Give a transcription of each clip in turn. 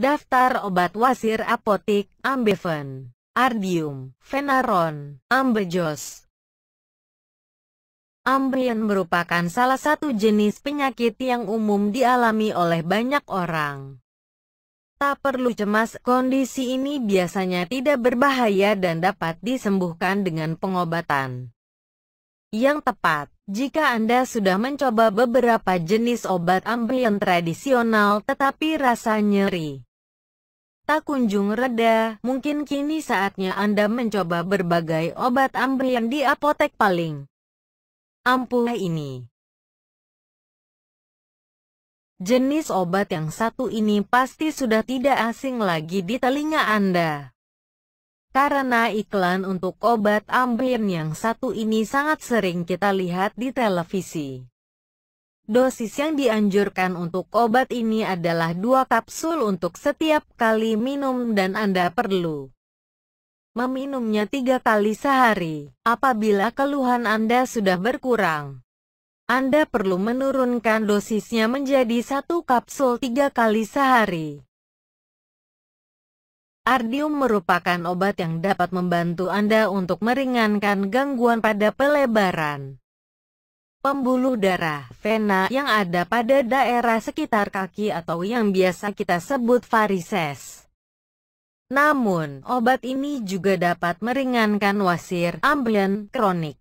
Daftar obat wasir apotik Ambeven, Ardium, Venaron, Ambejos. Ambeien merupakan salah satu jenis penyakit yang umum dialami oleh banyak orang. Tak perlu cemas, kondisi ini biasanya tidak berbahaya dan dapat disembuhkan dengan pengobatan yang tepat. Jika Anda sudah mencoba beberapa jenis obat ambeien tradisional tetapi rasa nyeri, tak kunjung reda, mungkin kini saatnya Anda mencoba berbagai obat ambeien di apotek paling ampuh ini. Jenis obat yang satu ini pasti sudah tidak asing lagi di telinga Anda. Karena iklan untuk obat ambeien yang satu ini sangat sering kita lihat di televisi. Dosis yang dianjurkan untuk obat ini adalah 2 kapsul untuk setiap kali minum dan Anda perlu meminumnya tiga kali sehari. Apabila keluhan Anda sudah berkurang, Anda perlu menurunkan dosisnya menjadi satu kapsul tiga kali sehari. Ardium merupakan obat yang dapat membantu Anda untuk meringankan gangguan pada pelebaran. Pembuluh darah vena yang ada pada daerah sekitar kaki atau yang biasa kita sebut varises. Namun, obat ini juga dapat meringankan wasir ambulan kronik.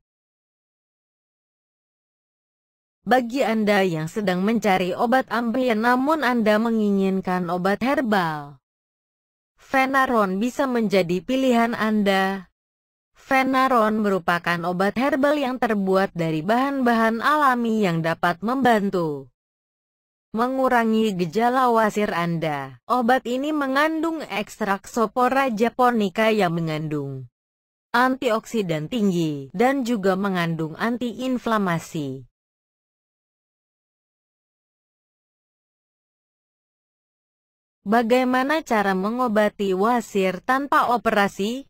Bagi Anda yang sedang mencari obat ambeien namun Anda menginginkan obat herbal, Venaron bisa menjadi pilihan Anda. Fenaron merupakan obat herbal yang terbuat dari bahan-bahan alami yang dapat membantu mengurangi gejala wasir Anda. Obat ini mengandung ekstrak sopora japonica yang mengandung antioksidan tinggi dan juga mengandung antiinflamasi. Bagaimana cara mengobati wasir tanpa operasi?